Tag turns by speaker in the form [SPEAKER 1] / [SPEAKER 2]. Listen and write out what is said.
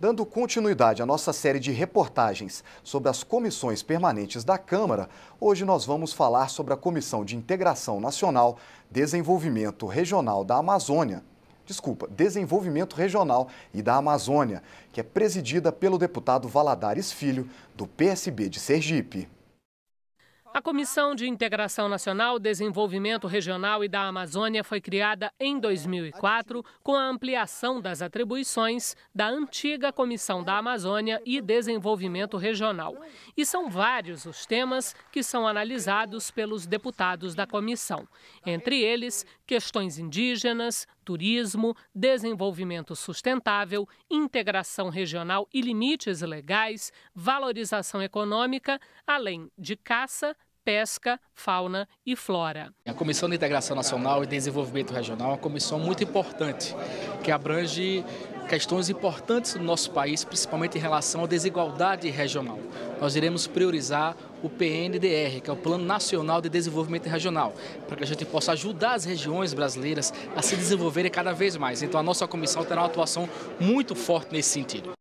[SPEAKER 1] Dando continuidade à nossa série de reportagens sobre as comissões permanentes da Câmara, hoje nós vamos falar sobre a Comissão de Integração Nacional, Desenvolvimento Regional da Amazônia. Desculpa, Desenvolvimento Regional e da Amazônia, que é presidida pelo deputado Valadares Filho, do PSB de Sergipe.
[SPEAKER 2] A Comissão de Integração Nacional, Desenvolvimento Regional e da Amazônia foi criada em 2004 com a ampliação das atribuições da antiga Comissão da Amazônia e Desenvolvimento Regional. E são vários os temas que são analisados pelos deputados da comissão, entre eles questões indígenas, turismo, desenvolvimento sustentável, integração regional e limites legais, valorização econômica, além de caça, pesca, fauna e flora.
[SPEAKER 3] A Comissão de Integração Nacional e Desenvolvimento Regional é uma comissão muito importante, que abrange questões importantes do nosso país, principalmente em relação à desigualdade regional. Nós iremos priorizar o PNDR, que é o Plano Nacional de Desenvolvimento Regional, para que a gente possa ajudar as regiões brasileiras a se desenvolverem cada vez mais. Então, a nossa comissão terá uma atuação muito forte nesse sentido.